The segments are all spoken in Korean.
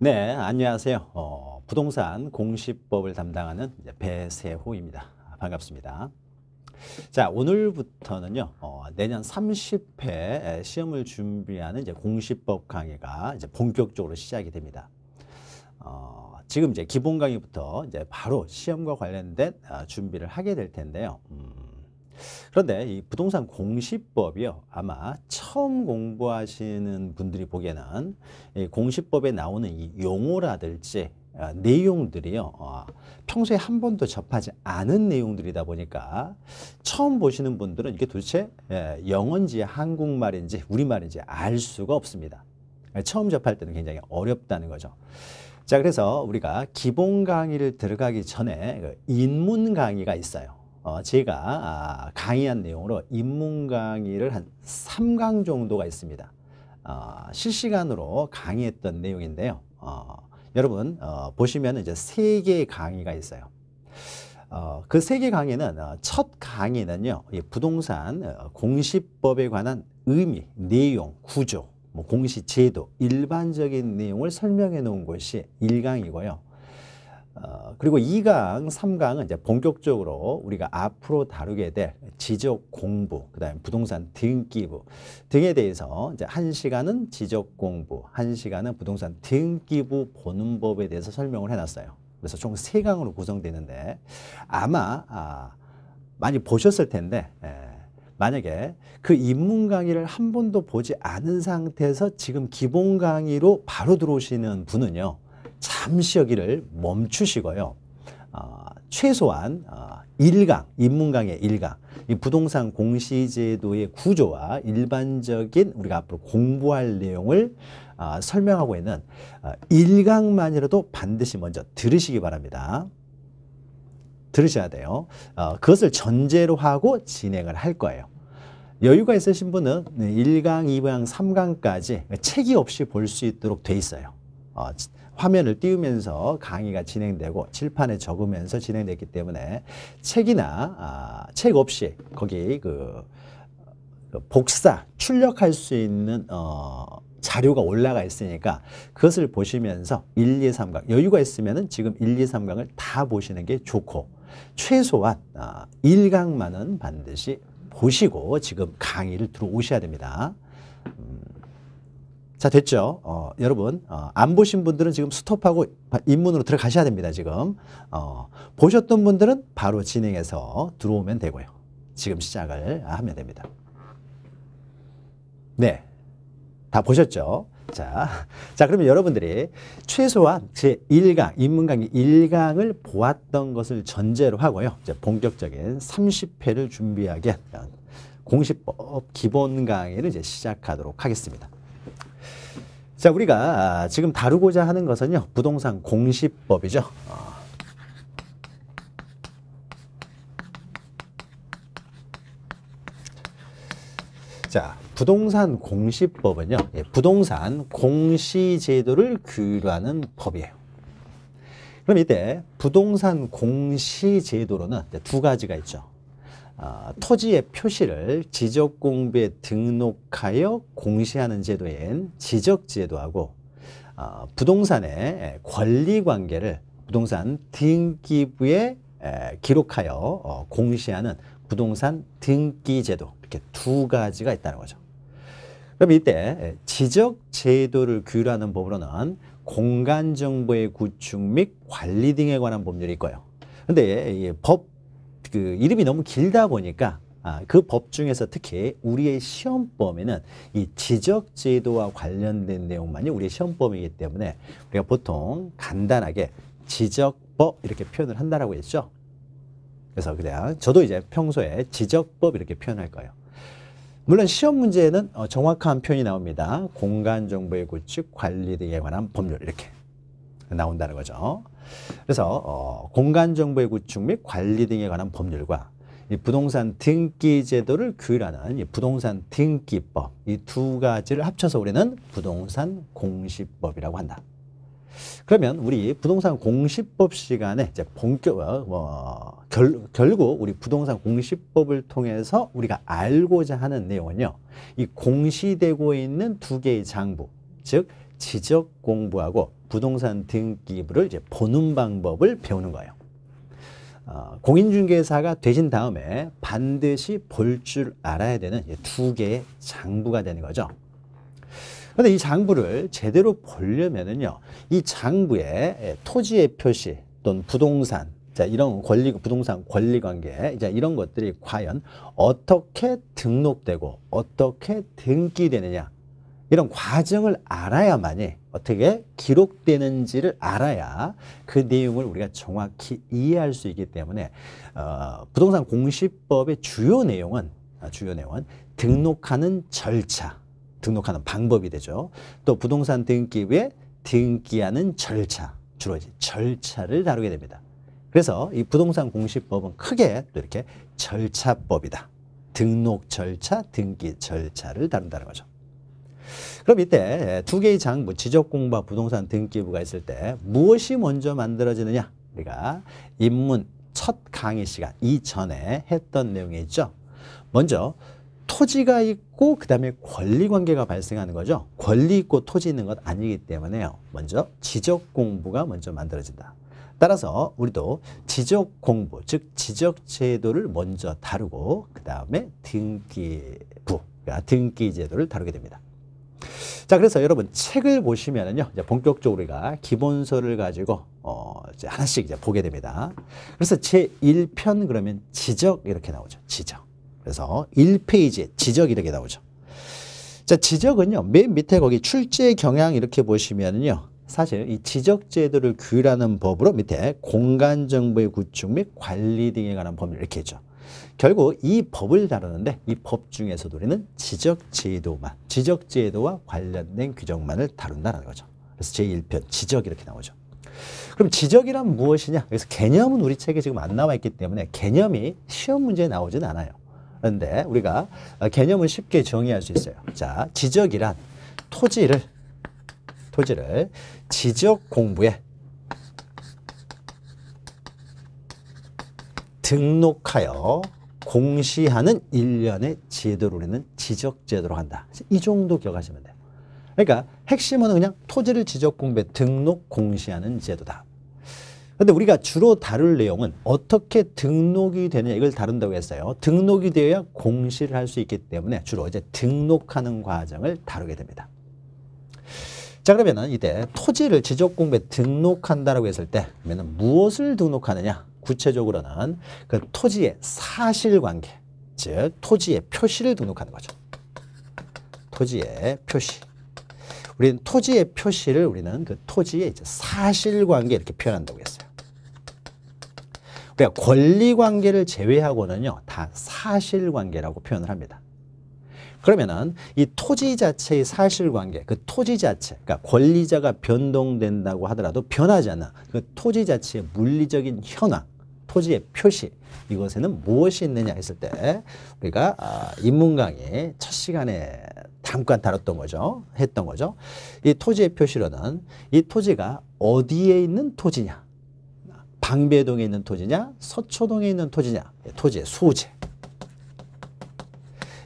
네, 안녕하세요. 어, 부동산 공시법을 담당하는 배세호입니다. 반갑습니다. 자, 오늘부터는요, 어, 내년 30회 시험을 준비하는 이제 공시법 강의가 이제 본격적으로 시작이 됩니다. 어, 지금 이제 기본 강의부터 이제 바로 시험과 관련된 어, 준비를 하게 될 텐데요. 음, 그런데 이 부동산 공시법이요. 아마 처음 공부하시는 분들이 보기에는 이 공시법에 나오는 이 용어라든지 아, 내용들이요. 어, 평소에 한 번도 접하지 않은 내용들이다 보니까 처음 보시는 분들은 이게 도대체 예, 영어인지 한국말인지 우리말인지 알 수가 없습니다. 예, 처음 접할 때는 굉장히 어렵다는 거죠. 자, 그래서 우리가 기본 강의를 들어가기 전에 그 인문 강의가 있어요. 어, 제가 아, 강의한 내용으로 입문 강의를 한 3강 정도가 있습니다. 어, 실시간으로 강의했던 내용인데요. 어, 여러분 보시면 이제 세 개의 강의가 있어요. 그3개 강의는 첫 강의는요 부동산 공시법에 관한 의미, 내용, 구조, 뭐 공시 제도 일반적인 내용을 설명해 놓은 것이 1강이고요. 어, 그리고 2강, 3강은 이제 본격적으로 우리가 앞으로 다루게 될 지적 공부, 그 다음에 부동산 등기부 등에 대해서 이제 1시간은 지적 공부, 1시간은 부동산 등기부 보는 법에 대해서 설명을 해놨어요. 그래서 총3강으로 구성되는데 아마 아, 많이 보셨을 텐데 예, 만약에 그 입문 강의를 한 번도 보지 않은 상태에서 지금 기본 강의로 바로 들어오시는 분은요. 잠시 여기를 멈추시고요. 어, 최소한 어, 일강 인문강의 일강이 부동산 공시제도의 구조와 일반적인 우리가 앞으로 공부할 내용을 어, 설명하고 있는 어, 일강만이라도 반드시 먼저 들으시기 바랍니다. 들으셔야 돼요. 어, 그것을 전제로 하고 진행을 할 거예요. 여유가 있으신 분은 1강, 2강, 3강까지 책이 없이 볼 수 있도록 돼 있어요. 어, 화면을 띄우면서 강의가 진행되고 칠판에 적으면서 진행됐기 때문에 책이나 아, 책 없이 거기 그, 그 복사, 출력할 수 있는 어, 자료가 올라가 있으니까 그것을 보시면서 1, 2, 3강 여유가 있으면 지금 1, 2, 3강을 다 보시는 게 좋고 최소한 어, 아, 1강만은 반드시 보시고 지금 강의를 들어오셔야 됩니다. 자 됐죠. 어, 여러분 어, 안 보신 분들은 지금 스톱하고 입문으로 들어가셔야 됩니다. 지금 어, 보셨던 분들은 바로 진행해서 들어오면 되고요. 지금 시작을 하면 됩니다. 네, 다 보셨죠? 자, 자 그러면 여러분들이 최소한 제1강, 입문강의 1강을 보았던 것을 전제로 하고요. 이제 본격적인 30회를 준비하게 공식법 기본 강의를 이제 시작하도록 하겠습니다. 자, 우리가 지금 다루고자 하는 것은요, 부동산 공시법이죠. 자, 부동산 공시법은요, 예, 부동산 공시제도를 규율하는 법이에요. 그럼 이때 부동산 공시제도로는 두 가지가 있죠. 아, 토지의 표시를 지적공부에 등록하여 공시하는 제도인 지적제도하고 아, 부동산의 권리관계를 부동산 등기부에 기록하여 어, 공시하는 부동산 등기제도 이렇게 두 가지가 있다는 거죠. 그럼 이때 지적제도를 규율하는 법으로는 공간정보의 구축 및 관리 등에 관한 법률이 있고요. 근데 법그 이름이 너무 길다 보니까 아, 그 법 중에서 특히 우리의 시험범위는 이 지적제도와 관련된 내용만이 우리의 시험범위이기 때문에 우리가 보통 간단하게 지적법 이렇게 표현을 한다라고 했죠. 그래서 그냥 저도 이제 평소에 지적법 이렇게 표현할 거예요. 물론 시험 문제에는 어, 정확한 표현이 나옵니다. 공간 정보의 구축, 관리 등에 관한 법률 이렇게 나온다는 거죠. 그래서 어, 공간 정보의 구축 및 관리 등에 관한 법률과 부동산 등기 제도를 규율하는 부동산 등기법 이 두 가지를 합쳐서 우리는 부동산 공시법이라고 한다. 그러면 우리 부동산 공시법 시간에 이제 본격 어, 뭐, 결, 결국 우리 부동산 공시법을 통해서 우리가 알고자 하는 내용은요. 이 공시되고 있는 두 개의 장부 즉 지적 공부하고 부동산 등기부를 이제 보는 방법을 배우는 거예요. 어, 공인중개사가 되신 다음에 반드시 볼 줄 알아야 되는 두 개의 장부가 되는 거죠. 그런데 이 장부를 제대로 보려면은요, 이 장부에 예, 토지의 표시 또는 부동산 자, 이런 권리, 부동산 권리 관계, 자, 이런 것들이 과연 어떻게 등록되고 어떻게 등기되느냐. 이런 과정을 알아야만이 어떻게 기록되는지를 알아야 그 내용을 우리가 정확히 이해할 수 있기 때문에 어, 부동산 공시법의 주요 내용은 아, 주요 내용은 등록하는 절차, 등록하는 방법이 되죠. 또 부동산 등기부에 등기하는 절차, 주로 이제 절차를 다루게 됩니다. 그래서 이 부동산 공시법은 크게 또 이렇게 절차법이다. 등록 절차, 등기 절차를 다룬다는 거죠. 그럼 이때 두 개의 장부 뭐 지적 공부와 부동산 등기부가 있을 때 무엇이 먼저 만들어지느냐? 우리가 입문 첫 강의 시간 이전에 했던 내용이 있죠. 먼저 토지가 있고 그다음에 권리 관계가 발생하는 거죠. 권리 있고 토지 있는 것 아니기 때문에요. 먼저 지적 공부가 먼저 만들어진다. 따라서 우리도 지적 공부, 즉 지적 제도를 먼저 다루고 그다음에 등기부, 그러니까 등기 제도를 다루게 됩니다. 자, 그래서 여러분 책을 보시면은요, 이제 본격적으로 우리가 기본서를 가지고 어, 이제 하나씩 이제 보게 됩니다. 그래서 제 1편 그러면 지적 이렇게 나오죠. 지적. 그래서 1페이지에 지적 이렇게 나오죠. 자, 지적은요, 맨 밑에 거기 출제 경향 이렇게 보시면은요, 사실 이 지적 제도를 규율하는 법으로 밑에 공간 정보의 구축 및 관리 등에 관한 법률 이렇게 있죠. 결국 이 법을 다루는데 이 법 중에서도 우리는 지적제도만, 지적제도와 관련된 규정만을 다룬다는 거죠. 그래서 제1편 지적 이렇게 나오죠. 그럼 지적이란 무엇이냐? 그래서 개념은 우리 책에 지금 안 나와 있기 때문에 개념이 시험 문제에 나오진 않아요. 그런데 우리가 개념을 쉽게 정의할 수 있어요. 자, 지적이란 토지를 토지를 지적 공부에 등록하여 공시하는 일련의 제도를 우리는 지적제도로 한다. 이 정도 기억하시면 돼요. 그러니까 핵심은 그냥 토지를 지적공배 등록 공시하는 제도다. 근데 우리가 주로 다룰 내용은 어떻게 등록이 되느냐 이걸 다룬다고 했어요. 등록이 되어야 공시를 할 수 있기 때문에 주로 이제 등록하는 과정을 다루게 됩니다. 자 그러면은 이때 토지를 지적공부에 등록한다라고 했을 때그러면 무엇을 등록하느냐 구체적으로는 그 토지의 사실관계, 즉 토지의 표시를 등록하는 거죠. 토지의 표시. 우리는 토지의 표시를 우리는 그 토지의 이제 사실관계 이렇게 표현한다고 했어요. 우리가 그러니까 권리관계를 제외하고는요 다 사실관계라고 표현을 합니다. 그러면은 이 토지 자체의 사실관계, 그 토지 자체, 그러니까 권리자가 변동된다고 하더라도 변하지 않는 그 토지 자체의 물리적인 현황, 토지의 표시 이것에는 무엇이 있느냐 했을 때 우리가 아, 인문 강의 첫 시간에 잠깐 다뤘던 거죠, 했던 거죠. 이 토지의 표시로는 이 토지가 어디에 있는 토지냐, 방배동에 있는 토지냐, 서초동에 있는 토지냐, 예, 토지의 소재.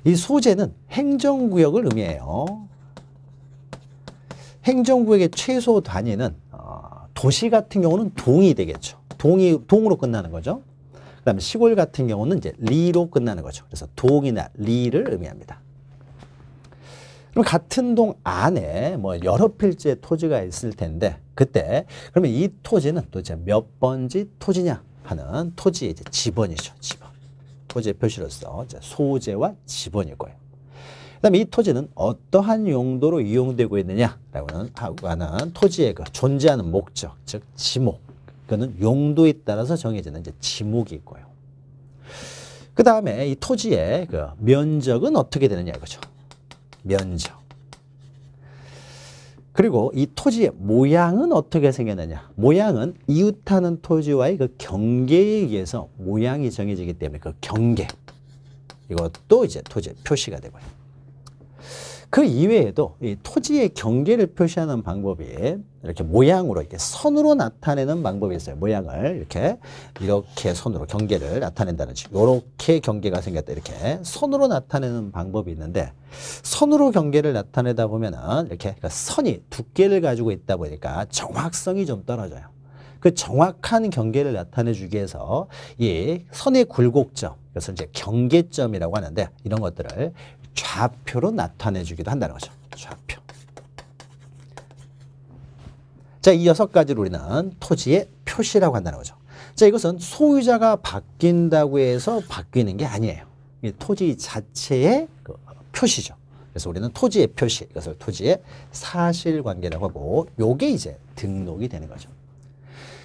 이 소재는 행정구역을 의미해요. 행정구역의 최소 단위는 어, 도시 같은 경우는 동이 되겠죠. 동이 동으로 끝나는 거죠. 그다음 시골 같은 경우는 이제 리로 끝나는 거죠. 그래서 동이나 리를 의미합니다. 그럼 같은 동 안에 뭐 여러 필지의 토지가 있을 텐데 그때 그러면 이 토지는 도대체 몇 번지 토지냐 하는 토지의 이제 지번이죠. 지번. 토지의 표시로서 소재와 지번일 거예요. 그 다음에 이 토지는 어떠한 용도로 이용되고 있느냐라고 하는 토지의 그 존재하는 목적, 즉 지목. 그는 용도에 따라서 정해지는 이제 지목이 고요그 다음에 이 토지의 그 면적은 어떻게 되느냐 이거죠. 면적. 그리고 이 토지의 모양은 어떻게 생겼느냐. 모양은 이웃하는 토지와의 그 경계에 의해서 모양이 정해지기 때문에 그 경계. 이것도 이제 토지의 표시가 되고요. 그 이외에도 이 토지의 경계를 표시하는 방법이 이렇게 모양으로 이렇게 선으로 나타내는 방법이 있어요. 모양을 이렇게 이렇게 선으로 경계를 나타낸다는 식. 이렇게 경계가 생겼다. 이렇게 선으로 나타내는 방법이 있는데 선으로 경계를 나타내다 보면은 이렇게 그러니까 선이 두께를 가지고 있다 보니까 정확성이 좀 떨어져요. 그 정확한 경계를 나타내 주기 위해서 이 선의 굴곡점, 그래서 이제 경계점이라고 하는데 이런 것들을 좌표로 나타내주기도 한다는 거죠. 좌표. 자, 이 여섯 가지를 우리는 토지의 표시라고 한다는 거죠. 자, 이것은 소유자가 바뀐다고 해서 바뀌는 게 아니에요. 토지 자체의 그 표시죠. 그래서 우리는 토지의 표시, 이것을 토지의 사실관계라고 하고 요게 이제 등록이 되는 거죠.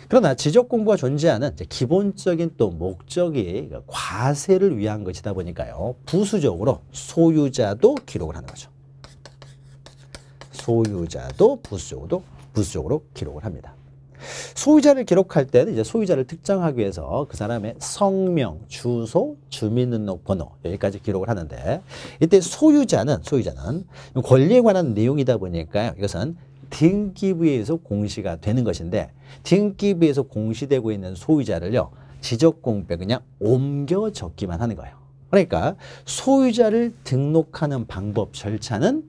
그러나 지적 공부가 존재하는 기본적인 또 목적이 그러니까 과세를 위한 것이다 보니까요. 부수적으로 소유자도 기록을 하는 거죠. 소유자도 부수적으로, 부수적으로 기록을 합니다. 소유자를 기록할 때는 이제 소유자를 특정하기 위해서 그 사람의 성명, 주소, 주민등록번호 여기까지 기록을 하는데 이때 소유자는 소유자는 권리에 관한 내용이다 보니까 이것은 등기부에서 공시가 되는 것인데 등기부에서 공시되고 있는 소유자를요. 지적공부에 그냥 옮겨 적기만 하는 거예요. 그러니까 소유자를 등록하는 방법 절차는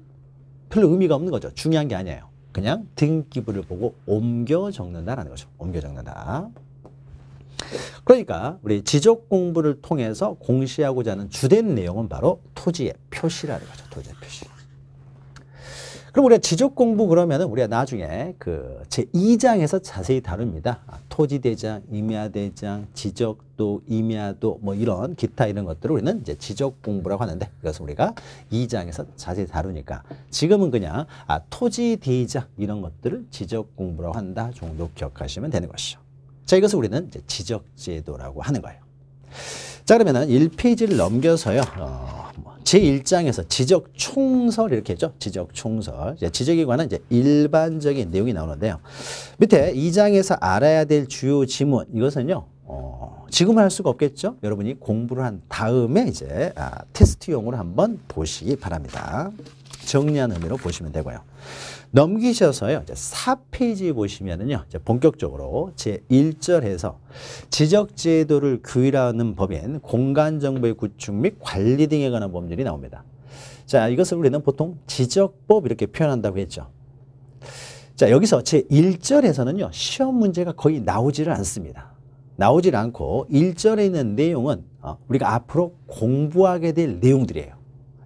별로 의미가 없는 거죠. 중요한 게 아니에요. 그냥 등기부를 보고 옮겨 적는다라는 거죠. 옮겨 적는다. 그러니까 우리 지적 공부를 통해서 공시하고자 하는 주된 내용은 바로 토지의 표시라는 거죠. 토지의 표시. 그럼 우리가 지적 공부 그러면은 우리가 나중에 그 제2장에서 자세히 다룹니다. 아, 토지대장, 임야대장, 지적도, 임야도 뭐 이런 기타 이런 것들을 우리는 이제 지적 공부라고 하는데 그것서 우리가 2장에서 자세히 다루니까 지금은 그냥 아, 토지대장 이런 것들을 지적 공부라고 한다 정도 기억하시면 되는 것이죠. 자, 이것을 우리는 이제 지적제도라고 하는 거예요. 자 그러면은 1페이지를 넘겨서요. 어, 제1장에서 지적 총설 이렇게 했죠. 지적 총설. 지적에 관한 이제 일반적인 내용이 나오는데요. 밑에 2장에서 알아야 될 주요 지문 이것은요. 어, 지금 할 수가 없겠죠. 여러분이 공부를 한 다음에 이제 아, 테스트용으로 한번 보시기 바랍니다. 정리한 의미로 보시면 되고요. 넘기셔서요. 이제 4페이지 보시면은요. 이제 본격적으로 제1절에서 지적 제도를 규율하는 법인 공간 정보의 구축 및 관리 등에 관한 법률이 나옵니다. 자, 이것을 우리는 보통 지적법 이렇게 표현한다고 했죠. 자, 여기서 제1절에서는요. 시험 문제가 거의 나오지를 않습니다. 나오질 않고 1절에 있는 내용은 어, 우리가 앞으로 공부하게 될 내용들이에요.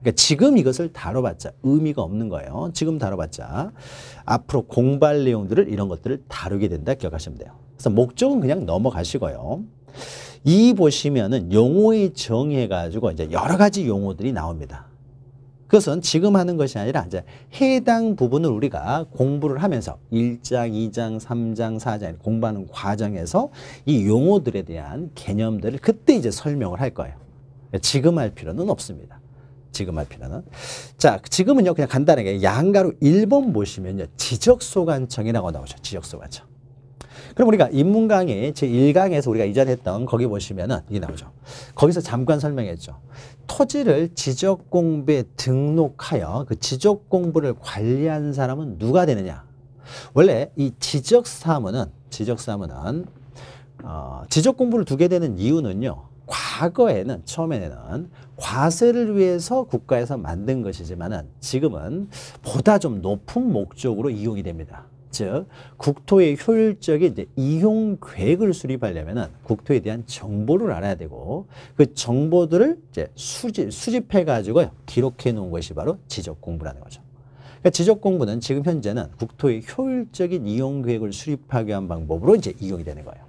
그러니까 지금 이것을 다뤄봤자 의미가 없는 거예요. 지금 다뤄봤자 앞으로 공부할 내용들을 이런 것들을 다루게 된다 기억하시면 돼요. 그래서 목적은 그냥 넘어가시고요. 이 보시면은 용어의 정의해가지고 이제 여러 가지 용어들이 나옵니다. 그것은 지금 하는 것이 아니라 이제 해당 부분을 우리가 공부를 하면서 1장, 2장, 3장, 4장 공부하는 과정에서 이 용어들에 대한 개념들을 그때 이제 설명을 할 거예요. 지금 할 필요는 없습니다. 지금 할 필요는. 자, 지금은요, 그냥 간단하게 양가로 1번 보시면요. 지적소관청이라고 나오죠. 지적소관청. 그럼 우리가 인문강의 제1강에서 우리가 이전 했던 거기 보시면은 이게 나오죠. 거기서 잠깐 설명했죠. 토지를 지적공부에 등록하여 그 지적공부를 관리한 사람은 누가 되느냐. 원래 이 지적사무는, 지적사무는, 어, 지적공부를 두게 되는 이유는요. 과거에는 처음에는 과세를 위해서 국가에서 만든 것이지만은 지금은 보다 좀 높은 목적으로 이용이 됩니다. 즉 국토의 효율적인 이제 이용 계획을 수립하려면은 국토에 대한 정보를 알아야 되고 그 정보들을 이제 수집 수집해 가지고 기록해 놓은 것이 바로 지적 공부라는 거죠. 그러니까 지적 공부는 지금 현재는 국토의 효율적인 이용 계획을 수립하기 위한 방법으로 이제 이용이 되는 거예요.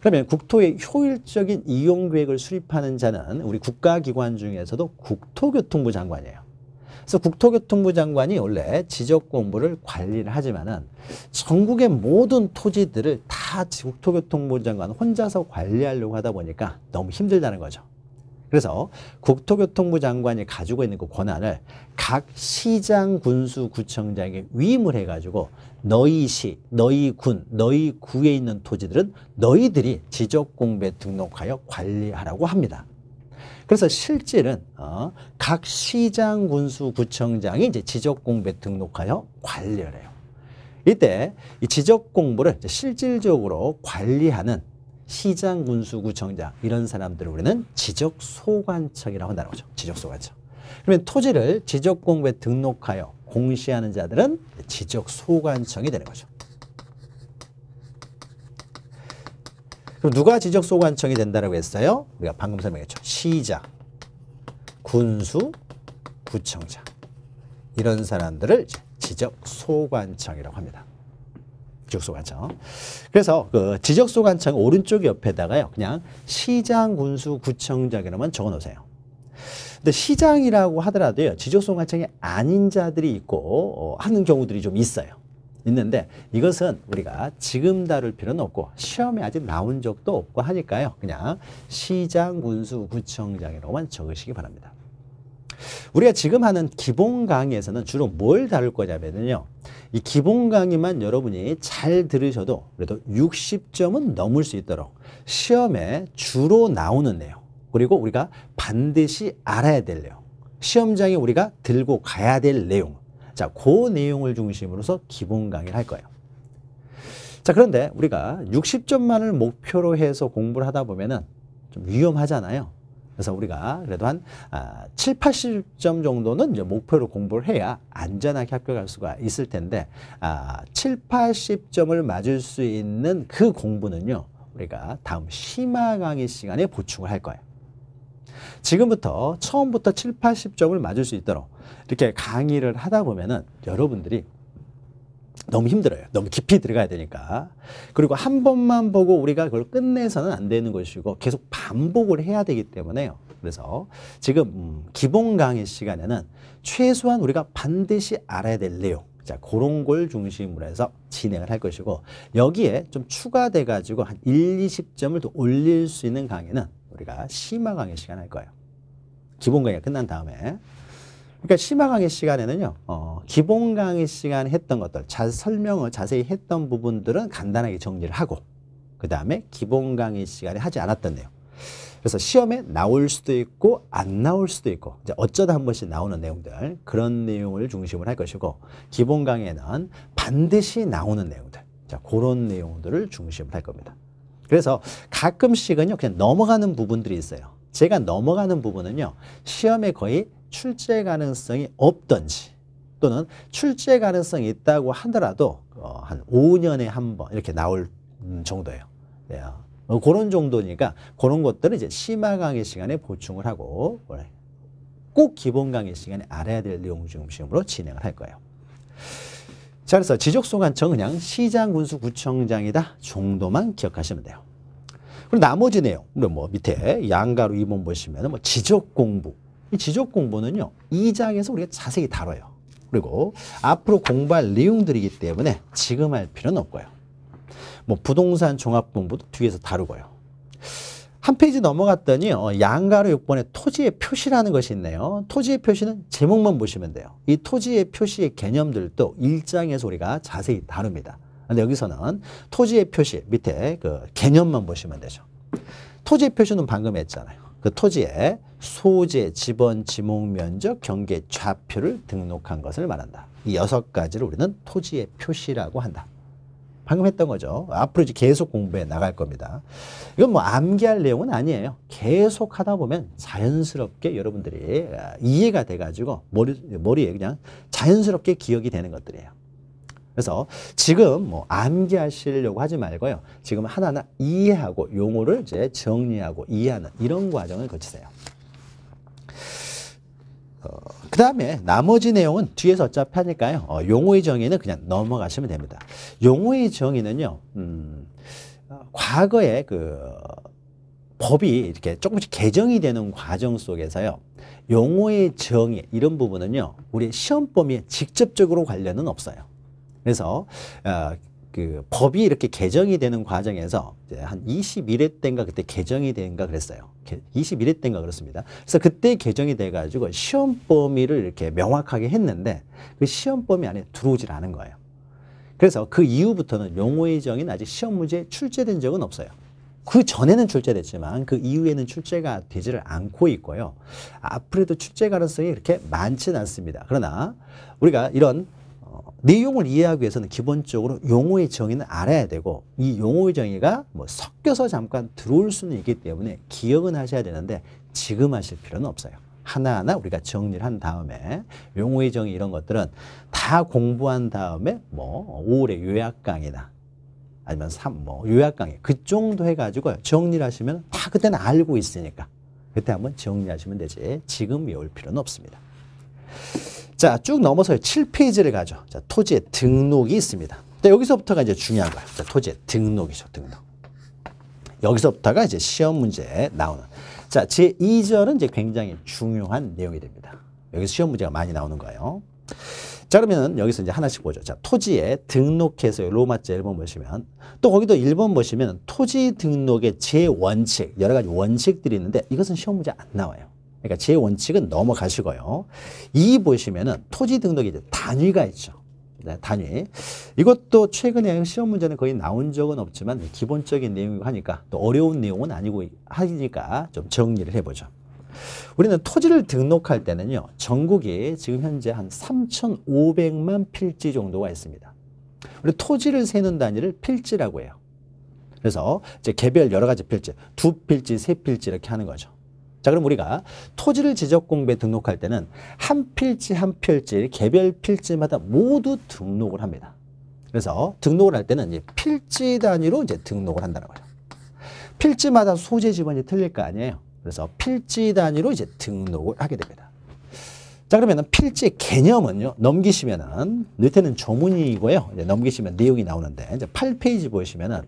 그러면 국토의 효율적인 이용 계획을 수립하는 자는 우리 국가기관 중에서도 국토교통부 장관이에요. 그래서 국토교통부 장관이 원래 지적 공부를 관리를 하지만은 전국의 모든 토지들을 다 국토교통부 장관 혼자서 관리하려고 하다 보니까 너무 힘들다는 거죠. 그래서 국토교통부 장관이 가지고 있는 그 권한을 각 시장, 군수, 구청장에게 위임을 해가지고 너희 시, 너희 군, 너희 구에 있는 토지들은 너희들이 지적공부 등록하여 관리하라고 합니다. 그래서 실질은 어, 각 시장, 군수, 구청장이 이제 지적공부 등록하여 관리를 해요. 이때 이 지적공부를 실질적으로 관리하는 시장, 군수, 구청장 이런 사람들을 우리는 지적소관청이라고 한다는 거죠. 지적소관청. 그러면 토지를 지적공부에 등록하여 공시하는 자들은 지적 소관청이 되는 거죠. 그럼 누가 지적 소관청이 된다고 했어요? 우리가 방금 설명했죠. 시자, 군수, 구청장 이런 사람들을 지적 소관청이라고 합니다. 지적 소관청. 그래서 그 지적 소관청 오른쪽 옆에다가요. 그냥 시장, 군수, 구청장이라만 적어 놓으세요. 근데 시장이라고 하더라도요. 지적소관청이 아닌 자들이 있고 어, 하는 경우들이 좀 있어요. 있는데 이것은 우리가 지금 다룰 필요는 없고 시험에 아직 나온 적도 없고 하니까요. 그냥 시장, 군수, 구청장이라고만 적으시기 바랍니다. 우리가 지금 하는 기본 강의에서는 주로 뭘 다룰 거냐면요. 이 기본 강의만 여러분이 잘 들으셔도 그래도 60점은 넘을 수 있도록 시험에 주로 나오는 내용. 그리고 우리가 반드시 알아야 될 내용. 시험장에 우리가 들고 가야 될 내용. 자, 그 내용을 중심으로서 기본 강의를 할 거예요. 자, 그런데 우리가 60점만을 목표로 해서 공부를 하다 보면은 좀 위험하잖아요. 그래서 우리가 그래도 한 7, 아, 80점 정도는 이제 목표로 공부를 해야 안전하게 합격할 수가 있을 텐데 아, 7, 80점을 맞을 수 있는 그 공부는요. 우리가 다음 심화 강의 시간에 보충을 할 거예요. 지금부터 처음부터 7, 80점을 맞을 수 있도록 이렇게 강의를 하다 보면은 여러분들이 너무 힘들어요. 너무 깊이 들어가야 되니까. 그리고 한 번만 보고 우리가 그걸 끝내서는 안 되는 것이고 계속 반복을 해야 되기 때문에요. 그래서 지금 음, 기본 강의 시간에는 최소한 우리가 반드시 알아야 될 내용 자, 그런 걸 중심으로 해서 진행을 할 것이고 여기에 좀 추가돼 가지고 한 1, 20점을 더 올릴 수 있는 강의는 우리가 심화 강의 시간 할 거예요. 기본 강의가 끝난 다음에. 그러니까 심화 강의 시간에는요. 어, 기본 강의 시간 했던 것들, 자, 설명을 자세히 했던 부분들은 간단하게 정리를 하고 그 다음에 기본 강의 시간에 하지 않았던 내용. 그래서 시험에 나올 수도 있고 안 나올 수도 있고 이제 어쩌다 한 번씩 나오는 내용들 그런 내용을 중심으로 할 것이고 기본 강의는 반드시 나오는 내용들 자 그런 내용들을 중심으로 할 겁니다. 그래서 가끔씩은요 그냥 넘어가는 부분들이 있어요. 제가 넘어가는 부분은요 시험에 거의 출제 가능성이 없던지 또는 출제 가능성이 있다고 하더라도 어, 한 5년에 한 번 이렇게 나올 음, 정도예요. 네. 어, 그런 어, 정도니까 그런 것들은 이제 심화 강의 시간에 보충을 하고 꼭 기본 강의 시간에 알아야 될 내용 중심으로 진행을 할 거예요. 자, 그래서 지적소관청은 그냥 시장군수구청장이다 정도만 기억하시면 돼요. 그리고 나머지 내용, 그리고 뭐 밑에 양가로 2번 보시면 뭐 지적공부. 이 지적공부는요, 2장에서 우리가 자세히 다뤄요. 그리고 앞으로 공부할 내용들이기 때문에 지금 할 필요는 없고요. 뭐 부동산 종합공부도 뒤에서 다루고요. 한 페이지 넘어갔더니 어, 양가로 6번에 토지의 표시라는 것이 있네요. 토지의 표시는 제목만 보시면 돼요. 이 토지의 표시의 개념들도 일장에서 우리가 자세히 다룹니다. 근데 여기서는 토지의 표시 밑에 그 개념만 보시면 되죠. 토지의 표시는 방금 했잖아요. 그 토지의 소재, 지번, 지목, 면적, 경계, 좌표를 등록한 것을 말한다. 이 여섯 가지를 우리는 토지의 표시라고 한다. 방금 했던 거죠. 앞으로 이제 계속 공부해 나갈 겁니다. 이건 뭐 암기할 내용은 아니에요. 계속 하다 보면 자연스럽게 여러분들이 아, 이해가 돼가지고 머리, 머리에 그냥 자연스럽게 기억이 되는 것들이에요. 그래서 지금 뭐 암기하시려고 하지 말고요. 지금 하나하나 이해하고 용어를 이제 정리하고 이해하는 이런 과정을 거치세요. 어... 그 다음에 나머지 내용은 뒤에서 어차피 하니까요. 어, 용어의 정의는 그냥 넘어가시면 됩니다. 용어의 정의는요. 음, 과거에 그 법이 이렇게 조금씩 개정이 되는 과정 속에서요. 용어의 정의 이런 부분은요. 우리 시험범위에 직접적으로 관련은 없어요. 그래서 어, 그 법이 이렇게 개정이 되는 과정에서 이제 한 21회 때인가 그때 개정이 된가 그랬어요. 21회 때인가 그렇습니다. 그래서 그때 개정이 돼가지고 시험 범위를 이렇게 명확하게 했는데 그 시험 범위 안에 들어오질 않은 거예요. 그래서 그 이후부터는 용어의 정인 아직 시험 문제에 출제된 적은 없어요. 그 전에는 출제됐지만 그 이후에는 출제가 되지를 않고 있고요. 앞으로도 출제 가능성이 이렇게 많지는 않습니다. 그러나 우리가 이런 내용을 이해하기 위해서는 기본적으로 용어의 정의는 알아야 되고 이 용어의 정의가 뭐 섞여서 잠깐 들어올 수는 있기 때문에 기억은 하셔야 되는데 지금 하실 필요는 없어요. 하나하나 우리가 정리를 한 다음에 용어의 정의 이런 것들은 다 공부한 다음에 뭐 5월에 요약 강의나 아니면 3, 뭐 요약 강의 그 정도 해가지고 정리를 하시면 다 그때는 알고 있으니까 그때 한번 정리하시면 되지 지금 외울 필요는 없습니다. 자, 쭉 넘어서 7페이지를 가죠. 자, 토지의 등록이 있습니다. 자, 네, 여기서부터가 이제 중요한 거예요. 자, 토지의 등록이죠, 등록. 여기서부터가 이제 시험 문제 나오는. 자, 제2절은 이제 굉장히 중요한 내용이 됩니다. 여기서 시험 문제가 많이 나오는 거예요. 자, 그러면 여기서 이제 하나씩 보죠. 자, 토지에 등록해서 로마자 1번 보시면 또 거기도 1번 보시면 토지 등록의 제원칙, 여러 가지 원칙들이 있는데 이것은 시험 문제 안 나와요. 그러니까 제 원칙은 넘어가시고요. 이 보시면은 토지 등록이 단위가 있죠. 네, 단위. 이것도 최근에 시험 문제는 거의 나온 적은 없지만 기본적인 내용이고 하니까 또 어려운 내용은 아니고 하니까 좀 정리를 해보죠. 우리는 토지를 등록할 때는요. 전국에 지금 현재 한 3,500만 필지 정도가 있습니다. 우리 토지를 세는 단위를 필지라고 해요. 그래서 이제 개별 여러 가지 필지, 두 필지, 세 필지 이렇게 하는 거죠. 자, 그럼 우리가 토지를 지적 공부에 등록할 때는 한 필지 한 필지 개별 필지마다 모두 등록을 합니다. 그래서 등록을 할 때는 필지 단위로 이제 등록을 한다는 거죠. 필지마다 소재 지원이 틀릴 거 아니에요. 그래서 필지 단위로 이제 등록을 하게 됩니다. 자 그러면 필지 개념은요 넘기시면은 밑에는 조문이고요 이제 넘기시면 내용이 나오는데 이제 8페이지 보시면은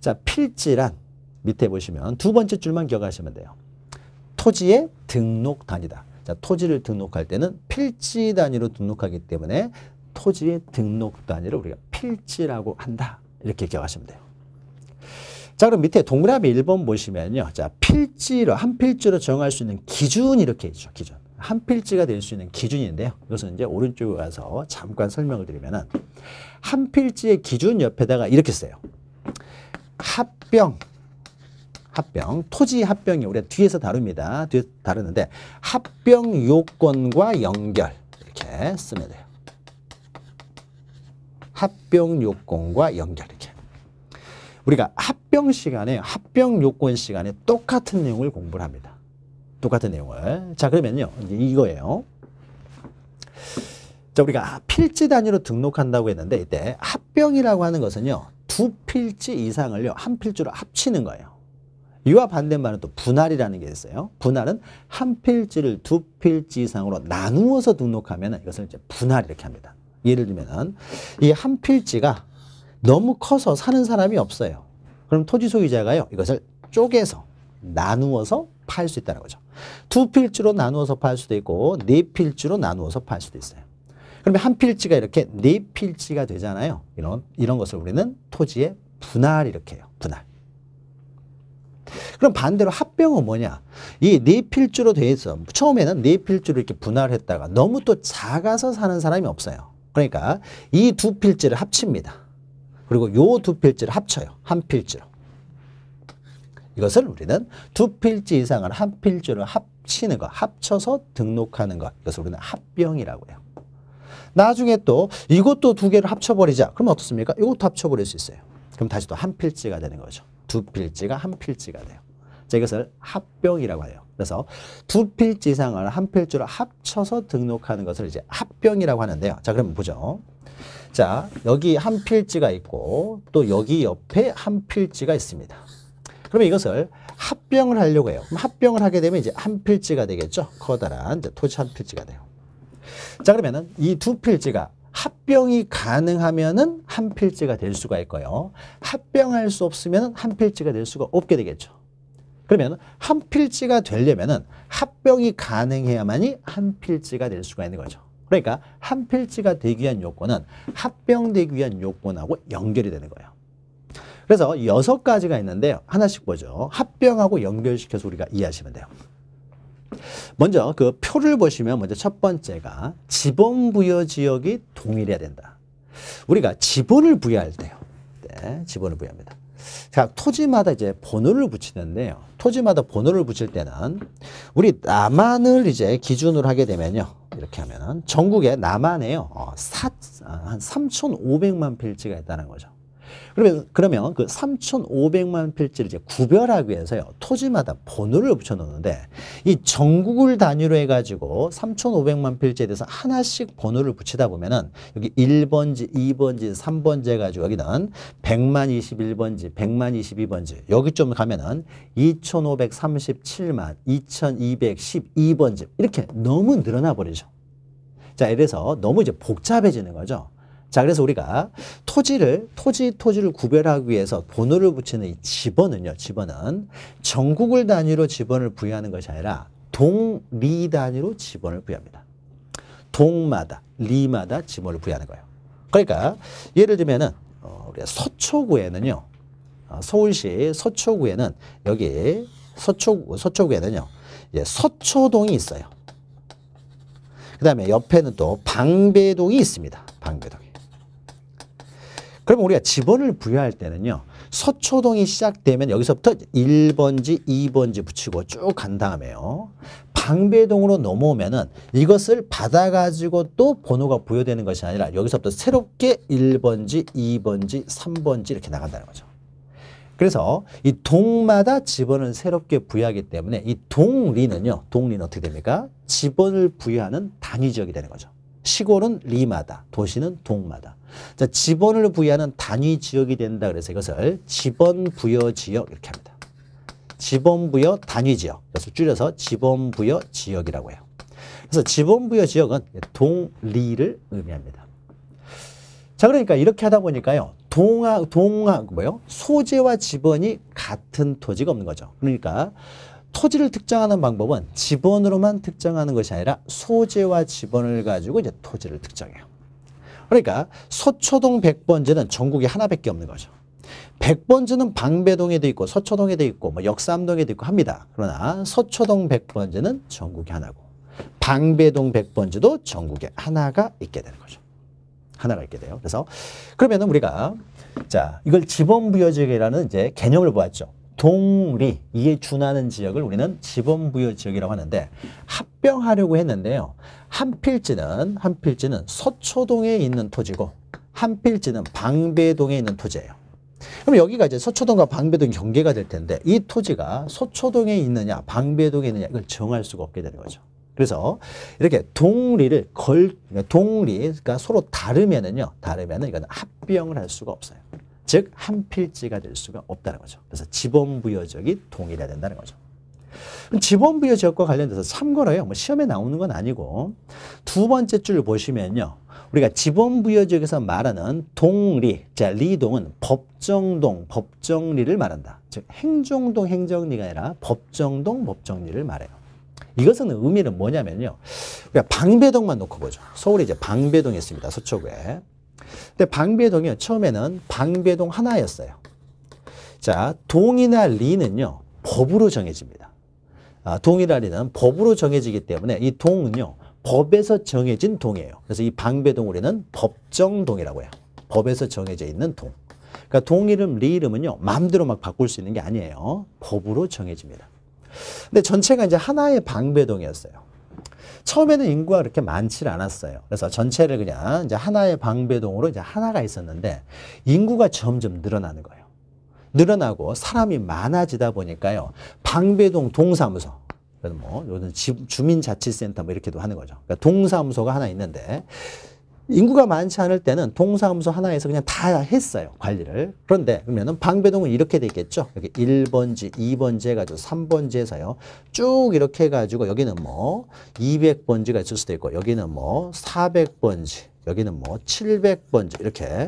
자 필지란 밑에 보시면 두 번째 줄만 기억하시면 돼요 토지의 등록 단위다. 자, 토지를 등록할 때는 필지 단위로 등록하기 때문에 토지의 등록 단위를 우리가 필지라고 한다. 이렇게 기억하시면 돼요. 자, 그럼 밑에 동그라미 1번 보시면요. 자, 필지로, 한 필지로 정할 수 있는 기준이 이렇게 있죠. 기준. 한 필지가 될 수 있는 기준인데요. 이것은 이제 오른쪽에 가서 잠깐 설명을 드리면은 한 필지의 기준 옆에다가 이렇게 써요. 합병. 합병, 토지 합병이 우리가 뒤에서 다룹니다. 뒤에서 다루는데 합병 요건과 연결 이렇게 쓰면 돼요. 합병 요건과 연결 이렇게. 우리가 합병 시간에 합병 요건 시간에 똑같은 내용을 공부를 합니다. 똑같은 내용을. 자 그러면요 이제 이거예요. 자 우리가 필지 단위로 등록한다고 했는데 이때 합병이라고 하는 것은요 두 필지 이상을요 한 필지로 합치는 거예요. 이와 반대말은 또 분할이라는 게 있어요. 분할은 한 필지를 두 필지 이상으로 나누어서 등록하면 이것을 이제 분할 이렇게 합니다. 예를 들면은 이 한 필지가 너무 커서 사는 사람이 없어요. 그럼 토지 소유자가요. 이것을 쪼개서 나누어서 팔 수 있다는 거죠. 두 필지로 나누어서 팔 수도 있고 네 필지로 나누어서 팔 수도 있어요. 그러면 한 필지가 이렇게 네 필지가 되잖아요. 이런 이런 것을 우리는 토지의 분할 이렇게 해요. 분할. 그럼 반대로 합병은 뭐냐? 이 네 필주로 돼 있어. 처음에는 네 필주를 이렇게 분할 했다가 너무 또 작아서 사는 사람이 없어요. 그러니까 이 두 필지를 합칩니다. 그리고 요 두 필지를 합쳐요. 한 필지로. 이것을 우리는 두 필지 이상을 한 필지로 합치는 것, 합쳐서 등록하는 것. 이것을 우리는 합병이라고 해요. 나중에 또 이것도 두 개를 합쳐버리자. 그럼 어떻습니까? 이것도 합쳐버릴 수 있어요. 그럼 다시 또 한 필지가 되는 거죠. 두 필지가 한 필지가 돼요. 자, 이것을 합병이라고 해요. 그래서 두 필지 이상을 한 필지로 합쳐서 등록하는 것을 이제 합병이라고 하는데요. 자, 그럼 보죠. 자, 여기 한 필지가 있고 또 여기 옆에 한 필지가 있습니다. 그러면 이것을 합병을 하려고 해요. 그럼 합병을 하게 되면 이제 한 필지가 되겠죠. 커다란 토지 한 필지가 돼요. 자, 그러면은 이 두 필지가 합병이 가능하면은 한 필지가 될 수가 있고요. 합병할 수 없으면 한 필지가 될 수가 없게 되겠죠. 그러면 한 필지가 되려면은 합병이 가능해야만이 한 필지가 될 수가 있는 거죠. 그러니까 한 필지가 되기 위한 요건은 합병되기 위한 요건하고 연결이 되는 거예요. 그래서 여섯 가지가 있는데요. 하나씩 보죠. 합병하고 연결시켜서 우리가 이해하시면 돼요. 먼저 그 표를 보시면 먼저 첫 번째가 지번 부여 지역이 동일해야 된다. 우리가 지번을 부여할 때요. 네, 지번을 부여합니다. 자, 토지마다 이제 번호를 붙이는데요. 토지마다 번호를 붙일 때는 우리 남한을 이제 기준으로 하게 되면요. 이렇게 하면은 전국에 남한에요. 어, 사, 한 3,500만 필지가 있다는 거죠. 그러면 그러면 그 3,500만 필지를 이제 구별하기 위해서요. 토지마다 번호를 붙여 놓는데 이 전국을 단위로 해 가지고 3,500만 필지에 대해서 하나씩 번호를 붙이다 보면은 여기 1번지, 2번지, 3번지 해 가지고 여기는 100만 21번지, 100만 22번지. 여기 좀 가면은 2,537만 2,212번지. 이렇게 너무 늘어나 버리죠. 자, 이래서 너무 이제 복잡해지는 거죠. 자, 그래서 우리가 토지를, 토지, 토지를 구별하기 위해서 번호를 붙이는 이 지번은요, 지번은 전국을 단위로 지번을 부여하는 것이 아니라 동리 단위로 지번을 부여합니다. 동마다, 리마다 지번을 부여하는 거예요. 그러니까 예를 들면은 어, 우리가 서초구에는요, 어, 서울시 서초구에는 여기 서초 서초구에는요, 예, 서초동이 있어요. 그 다음에 옆에는 또 방배동이 있습니다. 방배동이. 그러면 우리가 지번을 부여할 때는요. 서초동이 시작되면 여기서부터 1번지, 2번지 붙이고 쭉 간 다음에요. 방배동으로 넘어오면은 이것을 받아가지고 또 번호가 부여되는 것이 아니라 여기서부터 새롭게 1번지, 2번지, 3번지 이렇게 나간다는 거죠. 그래서 이 동마다 지번을 새롭게 부여하기 때문에 이 동리는요. 동리는 어떻게 됩니까? 지번을 부여하는 단위 지역이 되는 거죠. 시골은 리마다, 도시는 동마다. 자, 지번을 부여하는 단위 지역이 된다 그래서 이것을 지번 부여 지역 이렇게 합니다. 지번 부여 단위 지역. 그래서 줄여서 지번 부여 지역이라고 해요. 그래서 지번 부여 지역은 동리를 의미합니다. 자, 그러니까 이렇게 하다 보니까요. 동하, 동하, 뭐요? 소재와 지번이 같은 토지가 없는 거죠. 그러니까 토지를 특정하는 방법은 지번으로만 특정하는 것이 아니라 소재와 지번을 가지고 이제 토지를 특정해요. 그러니까 서초동 백번지는 전국에 하나밖에 없는 거죠. 백번지는 방배동에도 있고 서초동에도 있고 뭐 역삼동에도 있고 합니다. 그러나 서초동 백번지는 전국에 하나고 방배동 백번지도 전국에 하나가 있게 되는 거죠. 하나가 있게 돼요. 그래서 그러면 우리가 자 이걸 지번부여지이라는 이제 개념을 보았죠. 동리 이에 준하는 지역을 우리는 지범부여 지역이라고 하는데 합병하려고 했는데요. 한 필지는 한 필지는 서초동에 있는 토지고 한 필지는 방배동에 있는 토지예요. 그럼 여기가 이제 서초동과 방배동 경계가 될 텐데 이 토지가 서초동에 있느냐 방배동에 있느냐 이걸 정할 수가 없게 되는 거죠. 그래서 이렇게 동리를 걸 그러니까 동리 가 그러니까 서로 다르면은요 다르면은 이건 합병을 할 수가 없어요. 즉한 필지가 될 수가 없다는 거죠. 그래서 지번부여 지역이 동일해야 된다는 거죠. 지번부여 지역과 관련돼서 참고로요. 뭐 시험에 나오는 건 아니고 두 번째 줄 보시면요. 우리가 지번부여 지역에서 말하는 동리, 자 리동은 법정동, 법정리를 말한다. 즉 행정동, 행정리가 아니라 법정동, 법정리를 말해요. 이것은 의미는 뭐냐면요. 우리가 방배동만 놓고 보죠. 서울에 이제 방배동이 있습니다. 서초구에. 근데 방배동이요. 처음에는 방배동 하나였어요. 자, 동이나 리는요. 법으로 정해집니다. 아, 동이나 리는 법으로 정해지기 때문에 이 동은요. 법에서 정해진 동이에요. 그래서 이 방배동 우리는 법정동이라고 해요. 법에서 정해져 있는 동. 그러니까 동 이름, 리 이름은요. 마음대로 막 바꿀 수 있는 게 아니에요. 법으로 정해집니다. 근데 전체가 이제 하나의 방배동이었어요. 처음에는 인구가 그렇게 많지 않았어요. 그래서 전체를 그냥 이제 하나의 방배동으로 이제 하나가 있었는데 인구가 점점 늘어나는 거예요. 늘어나고 사람이 많아지다 보니까요. 방배동 동사무소. 그래서 뭐 요즘 주민자치센터 뭐 이렇게도 하는 거죠. 그러니까 동사무소가 하나 있는데 인구가 많지 않을 때는 동사무소 하나에서 그냥 다 했어요. 관리를. 그런데 그러면은 방배동은 이렇게 돼 있겠죠. 여기 1번지, 2번지 해가지고 3번지에서요. 쭉 이렇게 해가지고 여기는 뭐 200번지가 있을 수도 있고 여기는 뭐 400번지, 여기는 뭐 700번지 이렇게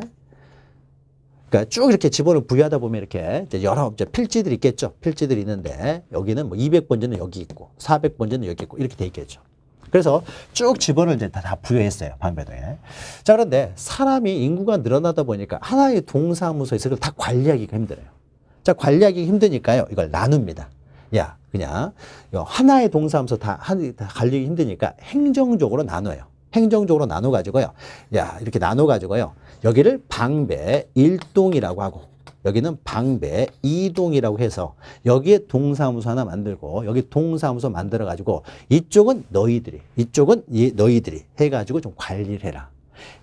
그러니까 쭉 이렇게 지번을 부여하다 보면 이렇게 이제 여러 이제 필지들이 있겠죠. 필지들이 있는데 여기는 뭐 200번지는 여기 있고 400번지는 여기 있고 이렇게 돼 있겠죠. 그래서 쭉집어을 이제 다, 부여했어요. 방배동에. 자, 그런데 사람이 인구가 늘어나다 보니까 하나의 동사무소에서 그걸 다 관리하기가 힘들어요. 자, 관리하기 힘드니까요. 이걸 나눕니다. 야, 그냥 하나의 동사무소 다, 다 관리하기 힘드니까 행정적으로 나눠요. 행정적으로 나눠 가지고요. 야, 이렇게 나눠 가지고요. 여기를 방배 일동이라고 하고 여기는 방배 이동이라고 해서 여기에 동사무소 하나 만들고 여기 동사무소 만들어 가지고 이쪽은 너희들이 이쪽은 너희들이 해 가지고 좀 관리를 해라.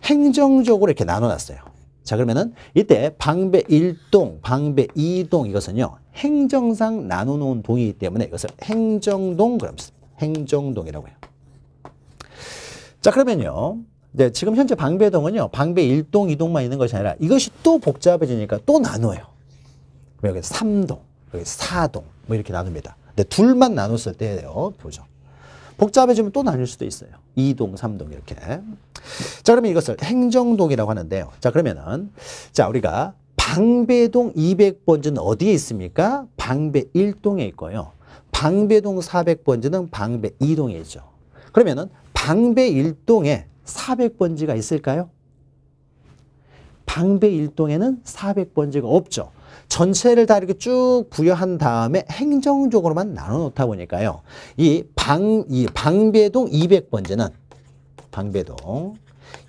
행정적으로 이렇게 나눠 놨어요. 자 그러면은 이때 방배 1동 방배 2동 이것은요. 행정상 나눠 놓은 동이기 때문에 이것을 행정동 그럼 씁니다. 행정동이라고 해요. 자 그러면요. 네, 지금 현재 방배동은요. 방배 1동, 2동만 있는 것이 아니라 이것이 또 복잡해지니까 또 나눠요. 여기 3동, 여기 4동 뭐 이렇게 나눕니다. 근데 둘만 나눴을 때에요 보죠. 복잡해지면 또나눌 수도 있어요. 2동, 3동 이렇게. 자, 그러면 이것을 행정동이라고 하는데요. 자, 그러면은 자, 우리가 방배동 200번지는 어디에 있습니까? 방배 1동에 있고요. 방배동 400번지는 방배 2동에 있죠. 그러면은 방배 1동에 400번지가 있을까요? 방배 일동에는 400번지가 없죠. 전체를 다 이렇게 쭉 부여한 다음에 행정적으로만 나눠 놓다 보니까요. 이 방, 이 방배동 200번지는, 방배동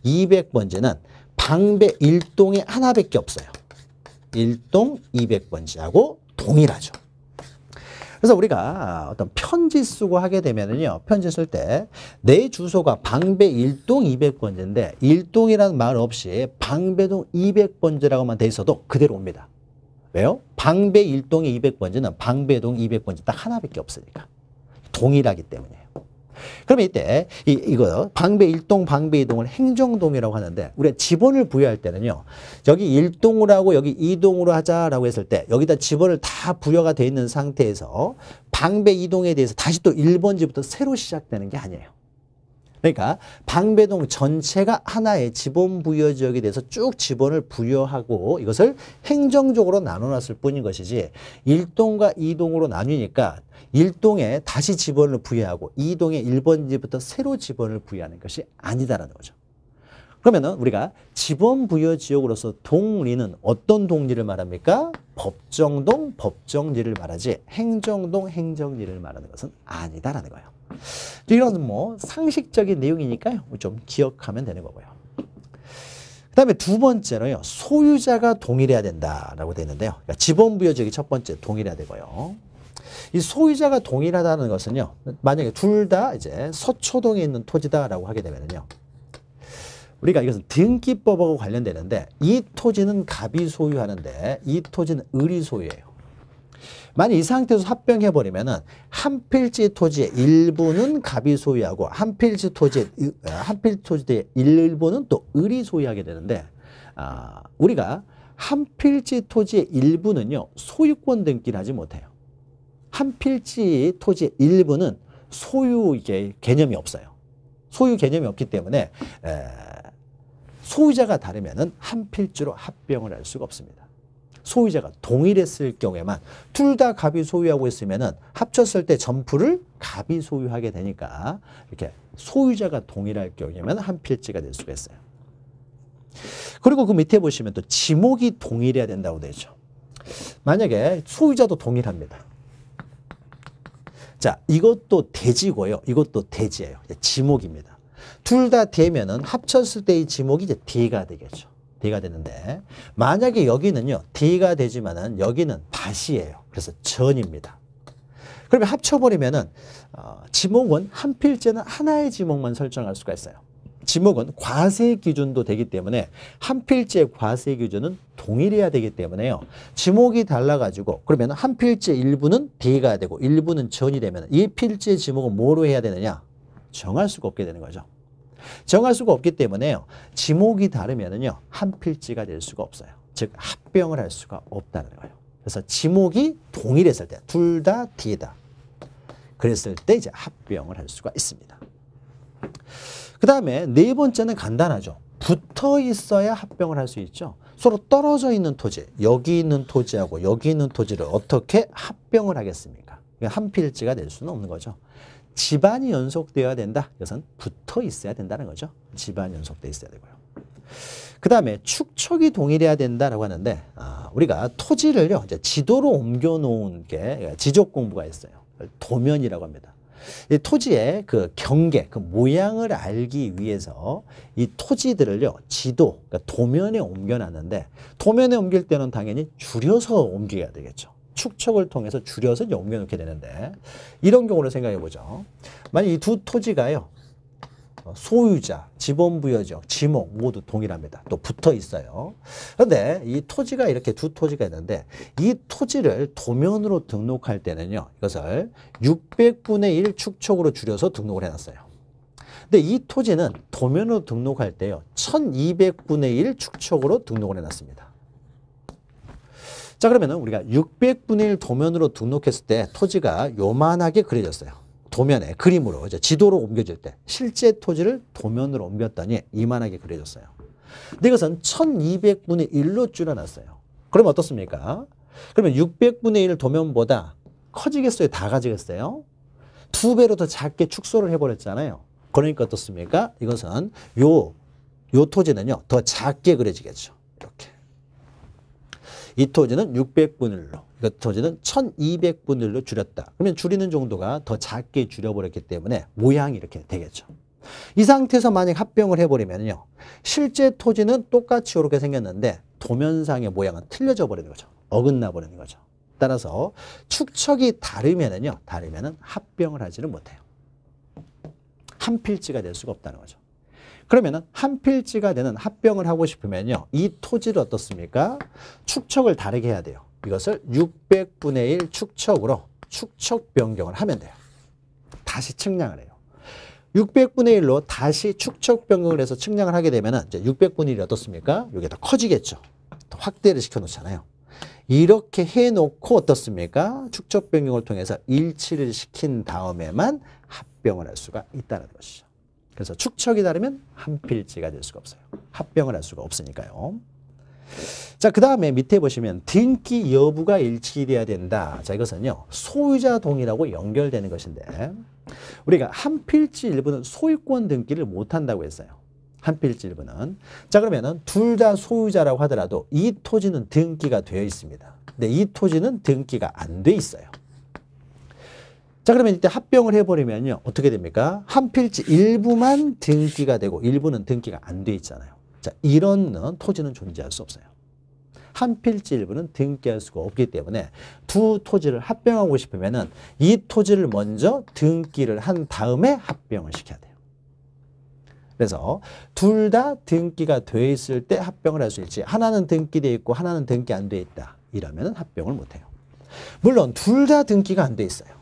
200번지는 방배 1동에 하나밖에 없어요. 1동 200번지하고 동일하죠. 그래서 우리가 어떤 편지 쓰고 하게 되면은요, 편지 쓸 때 내 주소가 방배 1동 200번지인데 1동이라는 말 없이 방배동 200번지라고만 돼 있어도 그대로 옵니다. 왜요? 방배 1동이 200번지는 방배동 200번지 딱 하나밖에 없으니까. 동일하기 때문에. 그러면 이때 이, 이거 방배 일동 방배 이동을 행정동이라고 하는데 우리가 지번을 부여할 때는요. 여기 일동으로 하고 여기 이동으로 하자라고 했을 때 여기다 지번을 다 부여가 돼 있는 상태에서 방배 이동에 대해서 다시 또1번지부터 새로 시작되는 게 아니에요. 그러니까 방배동 전체가 하나의 지번 부여 지역에 대해서 쭉 지번을 부여하고 이것을 행정적으로 나눠놨을 뿐인 것이지 1동과2동으로 나뉘니까 1동에 다시 지번을 부여하고 2동에1번지부터 새로 지번을 부여하는 것이 아니다라는 거죠. 그러면은 우리가 지번 부여 지역으로서 동리는 어떤 동리를 말합니까? 법정동, 법정리를 말하지 행정동, 행정리를 말하는 것은 아니다라는 거예요. 이런 뭐 상식적인 내용이니까요. 좀 기억하면 되는 거고요. 그 다음에 두 번째로요. 소유자가 동일해야 된다라고 되는데요 그러니까 지번 부여적이 첫 번째 동일해야 되고요. 이 소유자가 동일하다는 것은요. 만약에 둘 다 이제 서초동에 있는 토지다라고 하게 되면요. 우리가 이것은 등기법하고 관련되는데 이 토지는 갑이 소유하는데 이 토지는 을이 소유해요. 만약 이 상태에서 합병해 버리면은 한 필지 토지의 일부는 갑이 소유하고 한 필지 토지의 어, 한 필지 토지의 일부는 또 을이 소유하게 되는데 아, 우리가 한 필지 토지의 일부는요. 소유권 등기를 하지 못해요. 한 필지 토지의 일부는 소유 이게 개념이 없어요. 소유 개념이 없기 때문에 에, 소유자가 다르면은 한 필지로 합병을 할 수가 없습니다. 소유자가 동일했을 경우에만 둘 다 갑이 소유하고 있으면 합쳤을 때 점프를 갑이 소유하게 되니까 이렇게 소유자가 동일할 경우에만 한 필지가 될 수가 있어요. 그리고 그 밑에 보시면 또 지목이 동일해야 된다고 되죠 만약에 소유자도 동일합니다. 자, 이것도 대지고요. 이것도 대지예요. 지목입니다. 둘 다 대면은 합쳤을 때의 지목이 이제 대가 되겠죠. D가 되는데 만약에 여기는요. D가 되지만은 여기는 다시에요 그래서 전입니다. 그러면 합쳐버리면은 어, 지목은 한필지는 하나의 지목만 설정할 수가 있어요. 지목은 과세 기준도 되기 때문에 한필지의 과세 기준은 동일해야 되기 때문에요. 지목이 달라가지고 그러면 한필지의 일부는 D가 되고 일부는 전이 되면 이필지의 지목은 뭐로 해야 되느냐? 정할 수가 없게 되는 거죠. 정할 수가 없기 때문에요. 지목이 다르면은요. 한 필지가 될 수가 없어요. 즉 합병을 할 수가 없다는 거예요. 그래서 지목이 동일했을 때 둘다 D다. 그랬을 때 이제 합병을 할 수가 있습니다. 그 다음에 네 번째는 간단하죠. 붙어 있어야 합병을 할 수 있죠. 서로 떨어져 있는 토지, 여기 있는 토지하고 여기 있는 토지를 어떻게 합병을 하겠습니까? 한 필지가 될 수는 없는 거죠. 집안이 연속되어야 된다. 이것은 붙어 있어야 된다는 거죠. 집안 연속돼 있어야 되고요. 그 다음에 축척이 동일해야 된다라고 하는데 아, 우리가 토지를요 이제 지도로 옮겨놓은 게 지적 공부가 있어요. 도면이라고 합니다. 이 토지의 그 경계, 그 모양을 알기 위해서 이 토지들을요 지도, 그러니까 도면에 옮겨놨는데 도면에 옮길 때는 당연히 줄여서 옮겨야 되겠죠. 축척을 통해서 줄여서 이제 옮겨놓게 되는데 이런 경우를 생각해 보죠. 만약 이 두 토지가요. 어, 소유자, 지번부여적, 지목 모두 동일합니다. 또 붙어 있어요. 그런데 이 토지가 이렇게 두 토지가 있는데 이 토지를 도면으로 등록할 때는요. 이것을 600분의 1 축척으로 줄여서 등록을 해놨어요. 근데 이 토지는 도면으로 등록할 때요. 1200분의 1 축척으로 등록을 해놨습니다. 자그러면 우리가 600분의 1 도면으로 등록했을 때 토지가 요만하게 그려졌어요. 도면에 그림으로 이제 지도로 옮겨질 때 실제 토지를 도면으로 옮겼더니 이만하게 그려졌어요. 근데 이것은 1200분의 1로 줄어났어요 그럼 어떻습니까? 그러면 600분의 1 도면보다 커지겠어요? 다 가지겠어요? 두 배로 더 작게 축소를 해버렸잖아요. 그러니까 어떻습니까? 이것은 요, 요 토지는요, 더 작게 그려지겠죠. 이렇게. 이 토지는 600분의 로이 토지는 1200분의 로 줄였다. 그러면 줄이는 정도가 더 작게 줄여버렸기 때문에 모양이 이렇게 되겠죠. 이 상태에서 만약 합병을 해버리면요. 실제 토지는 똑같이 이렇게 생겼는데 도면상의 모양은 틀려져 버리는 거죠. 어긋나 버리는 거죠. 따라서 축척이 다르면은요, 다르면은 합병을 하지는 못해요. 한 필지가 될 수가 없다는 거죠. 그러면은 한 필지가 되는 합병을 하고 싶으면요. 이 토지를 어떻습니까? 축척을 다르게 해야 돼요. 이것을 600분의 1 축척으로 축척 변경을 하면 돼요. 다시 측량을 해요. 600분의 1로 다시 축척 변경을 해서 측량을 하게 되면은 이제 600분의 1이 어떻습니까? 이게 더 커지겠죠. 더 확대를 시켜 놓잖아요. 이렇게 해놓고 어떻습니까? 축적 변경을 통해서 일치를 시킨 다음에만 합병을 할 수가 있다는 것이죠. 그래서 축척이 다르면 한 필지가 될 수가 없어요. 합병을 할 수가 없으니까요. 자, 그 다음에 밑에 보시면 등기 여부가 일치되어야 된다. 자, 이것은요. 소유자 동의라고 연결되는 것인데 우리가 한 필지 일부는 소유권 등기를 못한다고 했어요. 한 필지 일부는. 자, 그러면은 둘 다 소유자라고 하더라도 이 토지는 등기가 되어 있습니다. 근데 이 토지는 등기가 안 돼 있어요. 자 그러면 이때 합병을 해버리면요 어떻게 됩니까? 한 필지 일부만 등기가 되고 일부는 등기가 안 돼 있잖아요. 자 이런 토지는 존재할 수 없어요. 한 필지 일부는 등기할 수가 없기 때문에 두 토지를 합병하고 싶으면 은이 토지를 먼저 등기를 한 다음에 합병을 시켜야 돼요. 그래서 둘 다 등기가 돼 있을 때 합병을 할 수 있지 하나는 등기돼 있고 하나는 등기 안 돼 있다 이러면 합병을 못해요. 물론 둘 다 등기가 안 돼 있어요.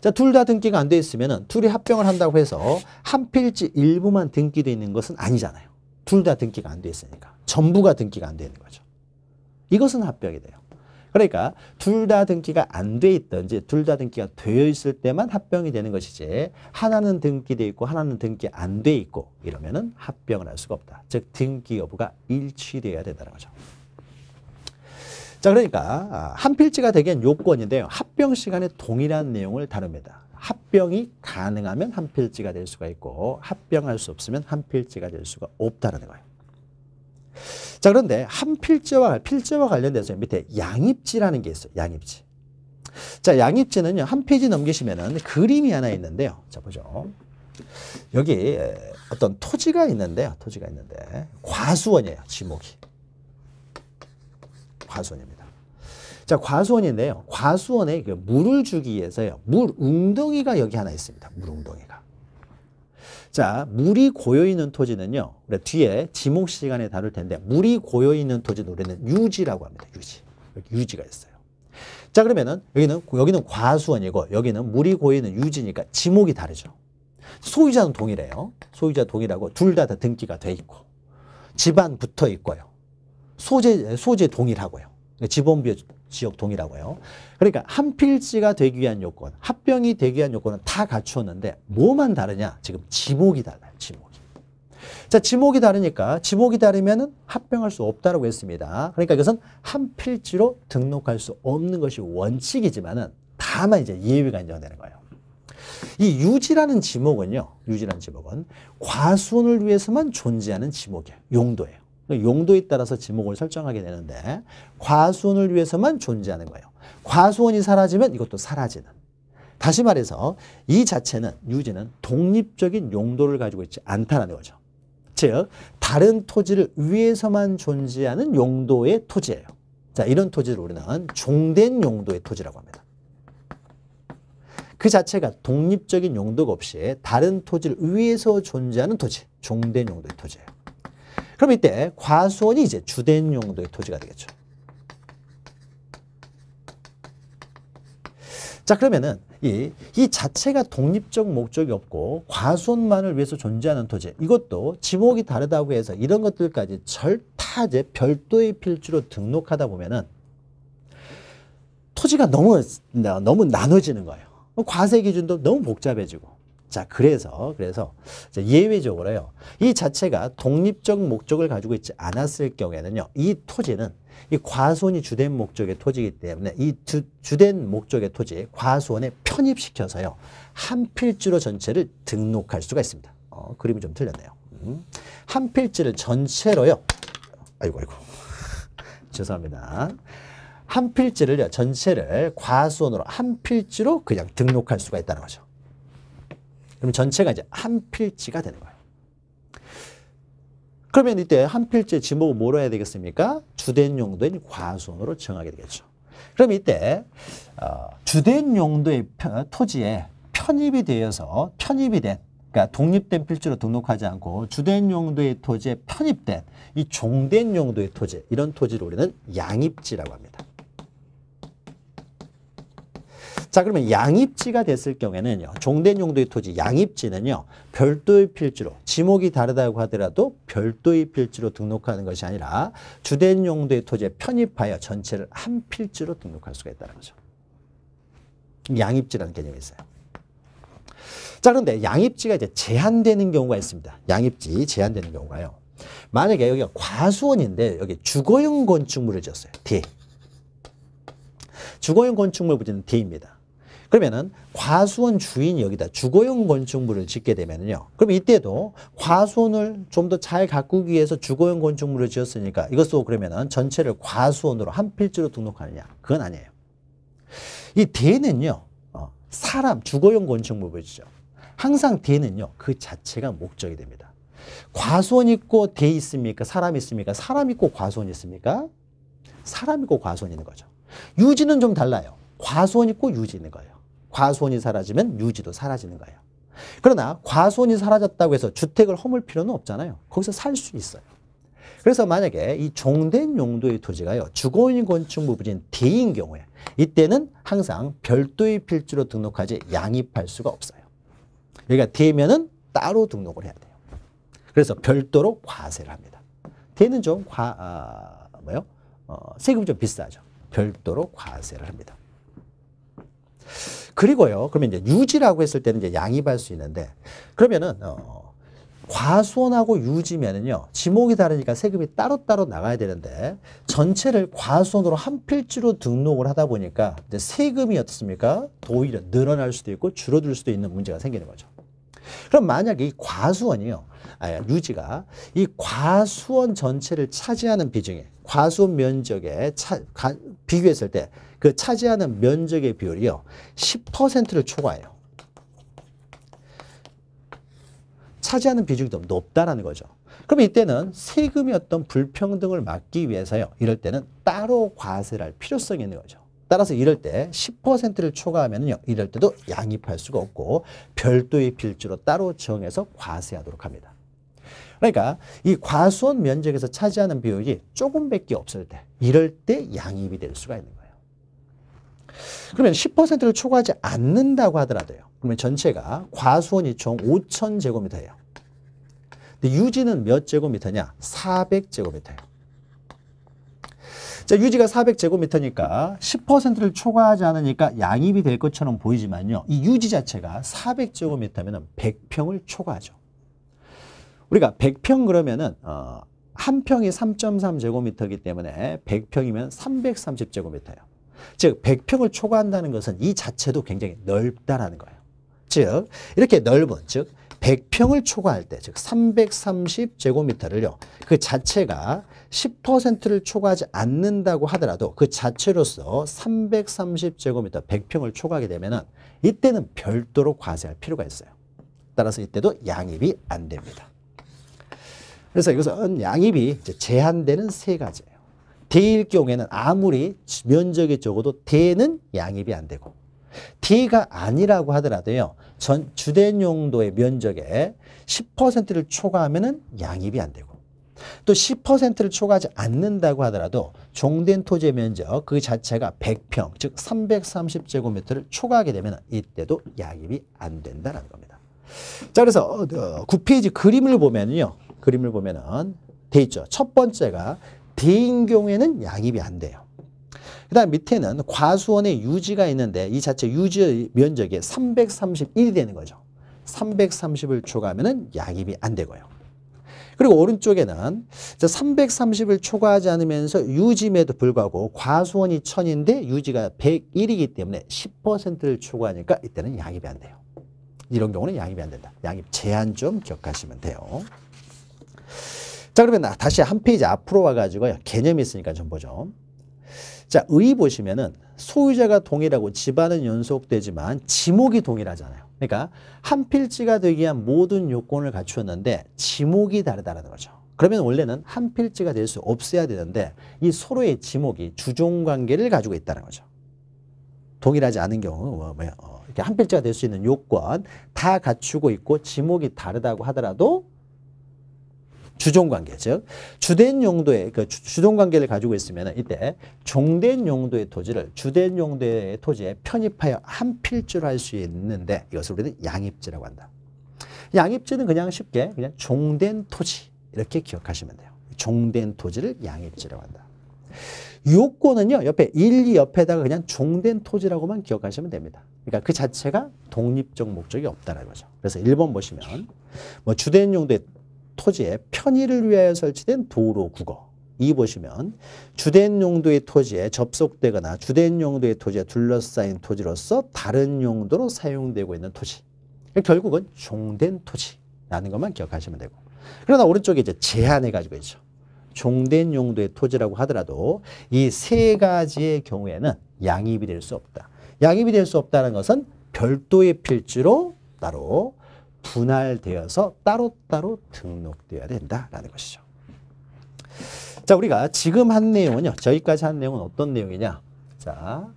자, 둘 다 등기가 안 돼있으면 둘이 합병을 한다고 해서 한 필지 일부만 등기되어 있는 것은 아니잖아요. 둘 다 등기가 안 돼 있으니까. 전부가 등기가 안 되는 거죠. 이것은 합병이 돼요. 그러니까 둘 다 등기가 안 돼 있든지 둘 다 등기가 되어 있을 때만 합병이 되는 것이지 하나는 등기돼 있고 하나는 등기 안 돼 있고 이러면은 합병을 할 수가 없다. 즉 등기 여부가 일치되어야 된다는 거죠. 자, 그러니까 한 필지가 되기엔 요건인데요. 합병 시간에 동일한 내용을 다룹니다. 합병이 가능하면 한 필지가 될 수가 있고 합병할 수 없으면 한 필지가 될 수가 없다는 거예요. 자 그런데 한 필지와 필지와 관련돼서 밑에 양입지라는 게 있어요. 양입지. 자 양입지는요 한 페이지 넘기시면은 그림이 하나 있는데요. 자 보죠. 여기 어떤 토지가 있는데요. 토지가 있는데 과수원이에요. 지목이. 과수원입니다. 자, 과수원인데요. 과수원에 그 물을 주기 위해서요. 물 웅덩이가 여기 하나 있습니다. 물 웅덩이가. 자, 물이 고여 있는 토지는요. 우리 뒤에 지목 시간에 다룰 텐데 물이 고여 있는 토지 노래는 유지라고 합니다. 유지. 유지가 있어요. 자, 그러면은 여기는 여기는 과수원이고 여기는 물이 고여 있는 유지니까 지목이 다르죠. 소유자는 동일해요. 소유자 동일하고 둘다다 등기가 돼 있고 집안 붙어 있고요. 소재, 소재 동일하고요. 지범비 지역 동일하고요. 그러니까 한 필지가 되기 위한 요건, 합병이 되기 위한 요건은 다 갖추었는데 뭐만 다르냐? 지금 지목이 달라요. 지목이. 자, 지목이 다르니까 지목이 다르면 합병할 수 없다라고 했습니다. 그러니까 이것은 한 필지로 등록할 수 없는 것이 원칙이지만은 다만 이제 예외가 인정되는 거예요. 이 유지라는 지목은요. 유지라는 지목은 과수원을 위해서만 존재하는 지목이 용도예요. 그러니까 용도에 따라서 지목을 설정하게 되는데 과수원을 위해서만 존재하는 거예요. 과수원이 사라지면 이것도 사라지는. 다시 말해서 이 자체는 유지는 독립적인 용도를 가지고 있지 않다는 거죠. 즉 다른 토지를 위해서만 존재하는 용도의 토지예요. 자 이런 토지를 우리는 종된 용도의 토지라고 합니다. 그 자체가 독립적인 용도가 없이 다른 토지를 위해서 존재하는 토지, 종된 용도의 토지예요. 그럼 이때 과수원이 이제 주된 용도의 토지가 되겠죠. 자 그러면은 이, 이 자체가 독립적 목적이 없고 과수원만을 위해서 존재하는 토지 이것도 지목이 다르다고 해서 이런 것들까지 절타 제 별도의 필지로 등록하다 보면은 토지가 너무 너무 나눠지는 거예요. 과세 기준도 너무 복잡해지고 자, 그래서, 그래서 예외적으로요. 이 자체가 독립적 목적을 가지고 있지 않았을 경우에는요. 이 토지는 이 과수원이 주된 목적의 토지이기 때문에 이 주, 주된 목적의 토지 과수원에 편입시켜서요. 한 필지로 전체를 등록할 수가 있습니다. 어, 그림이 좀 틀렸네요. 음. 한 필지를 전체로요. 아이고, 아이고. 죄송합니다. 한 필지를요, 전체를 과수원으로 한 필지로 그냥 등록할 수가 있다는 거죠. 그러면 전체가 이제 한 필지가 되는 거예요. 그러면 이때 한 필지의 지목을 뭐로 해야 되겠습니까? 주된 용도인 과수원으로 정하게 되겠죠. 그럼 이때 어, 주된 용도의 편, 토지에 편입이 되어서 편입이 된 그러니까 독립된 필지로 등록하지 않고 주된 용도의 토지에 편입된 이 종된 용도의 토지 이런 토지를 우리는 양입지라고 합니다. 자 그러면 양입지가 됐을 경우에는요. 종된 용도의 토지 양입지는요. 별도의 필지로 지목이 다르다고 하더라도 별도의 필지로 등록하는 것이 아니라 주된 용도의 토지에 편입하여 전체를 한 필지로 등록할 수가 있다는 거죠. 양입지라는 개념이 있어요. 자 그런데 양입지가 이제 제한되는 경우가 있습니다. 양입지 제한되는 경우가요. 만약에 여기가 과수원인데 여기 주거용 건축물을 지었어요. D. 주거용 건축물 부지는 D입니다. 그러면은 과수원 주인 이 여기다 주거용 건축물을 짓게 되면은요. 그럼 이때도 과수원을 좀 더 잘 가꾸기 위해서 주거용 건축물을 지었으니까 이것도 그러면은 전체를 과수원으로 한 필지로 등록하느냐? 그건 아니에요. 이 대는요. 어, 사람 주거용 건축물 보이죠. 항상 대는요. 그 자체가 목적이 됩니다. 과수원 있고 대 있습니까? 사람 있습니까? 사람 있고 과수원 있습니까? 사람 있고 과수원 있는 거죠. 유지는 좀 달라요. 과수원 있고 유지 있는 거예요. 과수원이 사라지면 유지도 사라지는 거예요. 그러나 과수원이 사라졌다고 해서 주택을 허물 필요는 없잖아요. 거기서 살 수 있어요. 그래서 만약에 이 종된 용도의 토지가요. 주거인 건축 부분인 D인 경우에 이때는 항상 별도의 필지로 등록하지 양입할 수가 없어요. 여기가 그러니까 D면은 따로 등록을 해야 돼요. 그래서 별도로 과세를 합니다. D는 좀 과, 아, 뭐요? 어, 세금이 좀 비싸죠. 별도로 과세를 합니다. 그리고요. 그러면 이제 유지라고 했을 때는 이제 양입할 수 있는데 그러면은 어, 과수원하고 유지면은요. 지목이 다르니까 세금이 따로따로 나가야 되는데 전체를 과수원으로 한 필지로 등록을 하다 보니까 이제 세금이 어떻습니까? 도리어 늘어날 수도 있고 줄어들 수도 있는 문제가 생기는 거죠. 그럼 만약에 이 과수원이요. 아, 유지가 이 과수원 전체를 차지하는 비중에 과수원 면적에 차, 가, 비교했을 때그 차지하는 면적의 비율이요. 10%를 초과해요. 차지하는 비중이 더 높다라는 거죠. 그럼 이때는 세금이 어떤 불평등을 막기 위해서요. 이럴 때는 따로 과세를 할 필요성이 있는 거죠. 따라서 이럴 때 10%를 초과하면요. 이럴 때도 양입할 수가 없고 별도의 필주로 따로 정해서 과세하도록 합니다. 그러니까 이 과수원 면적에서 차지하는 비율이 조금밖에 없을 때 이럴 때 양입이 될 수가 있는 거예요. 그러면 10%를 초과하지 않는다고 하더라도요. 그러면 전체가 과수원이 총 5 0 0 0 제곱미터예요. 근데 유지는 몇 제곱미터냐? 400제곱미터예요. 자, 유지가 400제곱미터니까 10%를 초과하지 않으니까 양입이 될 것처럼 보이지만요. 이 유지 자체가 400제곱미터면 100평을 초과하죠. 우리가 100평 그러면은 어, 한 평이 3.3제곱미터이기 때문에 100평이면 330제곱미터예요. 즉 100평을 초과한다는 것은 이 자체도 굉장히 넓다라는 거예요. 즉 이렇게 넓은 즉 100평을 초과할 때 즉 330제곱미터를요. 그 자체가 10%를 초과하지 않는다고 하더라도 그 자체로서 330제곱미터 100평을 초과하게 되면 이때는 별도로 과세할 필요가 있어요. 따라서 이때도 양입이 안 됩니다. 그래서 이것은 양입이 제한되는 세 가지. 대일 경우에는 아무리 면적이 적어도 대는 양입이 안 되고 D가 아니라고 하더라도요. 전 주된 용도의 면적에 10%를 초과하면 은 양입이 안 되고 또 10%를 초과하지 않는다고 하더라도 종된 토지의 면적 그 자체가 100평 즉 330제곱미터를 초과하게 되면 이때도 양입이 안 된다는 겁니다. 자 그래서 9페이지 어, 어, 그림을 보면요. 그림을 보면은 돼 있죠. 첫 번째가 D인 경우에는 양입이 안 돼요. 그 다음 밑에는 과수원의 유지가 있는데 이 자체 유지 면적이 331이 되는 거죠. 330을 초과하면 양입이 안 되고요. 그리고 오른쪽에는 330을 초과하지 않으면서 유지에도 임 불구하고 과수원이 1000인데 유지가 101이기 때문에 10%를 초과하니까 이때는 양입이 안 돼요. 이런 경우는 양입이 안 된다. 양입 제한 좀 기억하시면 돼요. 자 그러면 다시 한 페이지 앞으로 와가지고요. 개념이 있으니까 좀 보죠. 자, 의 보시면은 소유자가 동일하고 집안은 연속되지만 지목이 동일하잖아요. 그러니까 한 필지가 되기 위한 모든 요건을 갖추었는데 지목이 다르다는 거죠. 그러면 원래는 한 필지가 될 수 없어야 되는데 이 서로의 지목이 주종 관계를 가지고 있다는 거죠. 동일하지 않은 경우 뭐, 뭐, 어, 이렇게 한 필지가 될 수 있는 요건 다 갖추고 있고 지목이 다르다고 하더라도 주종관계 즉 주된 용도의 그 주종관계를 가지고 있으면 이때 종된 용도의 토지를 주된 용도의 토지에 편입하여 한필주로 할 수 있는데 이것을 우리는 양입지라고 한다. 양입지는 그냥 쉽게 그냥 종된 토지 이렇게 기억하시면 돼요. 종된 토지를 양입지라고 한다. 요건은요 옆에 1, 2 옆에다가 그냥 종된 토지라고만 기억하시면 됩니다. 그러니까 그 자체가 독립적 목적이 없다는 거죠. 그래서 1번 보시면 뭐 주된 용도의 토지의 편의를 위하여 설치된 도로 국어. 이 보시면 주된 용도의 토지에 접속되거나 주된 용도의 토지에 둘러싸인 토지로서 다른 용도로 사용되고 있는 토지. 결국은 종된 토지라는 것만 기억하시면 되고. 그러나 오른쪽에 이제 제한해 가지고 있죠. 종된 용도의 토지라고 하더라도 이 세 가지의 경우에는 양입이 될 수 없다. 양입이 될 수 없다는 것은 별도의 필지로 따로 분할되어서 따로따로 등록되어야 된다라는 것이죠. 자, 우리가 지금 한 내용은요. 저희까지한 내용은 어떤 내용이냐. 자,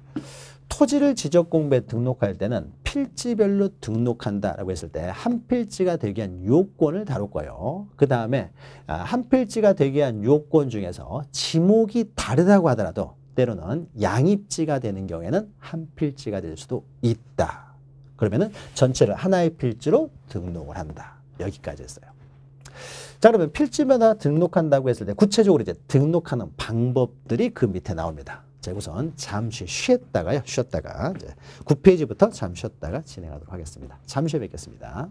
토지를 지적 공부에 등록할 때는 필지별로 등록한다라고 했을 때 한 필지가 되기 위한 요건을 다룰 거예요. 그 다음에 아, 한 필지가 되기 위한 요건 중에서 지목이 다르다고 하더라도 때로는 양입지가 되는 경우에는 한 필지가 될 수도 있다. 그러면은 전체를 하나의 필지로 등록을 한다. 여기까지 했어요. 자 그러면 필지마다 등록한다고 했을 때 구체적으로 이제 등록하는 방법들이 그 밑에 나옵니다. 자 우선 잠시 쉬었다가요. 쉬었다가 이제 9페이지부터 잠시 쉬었다가 진행하도록 하겠습니다. 잠시 뵙겠습니다.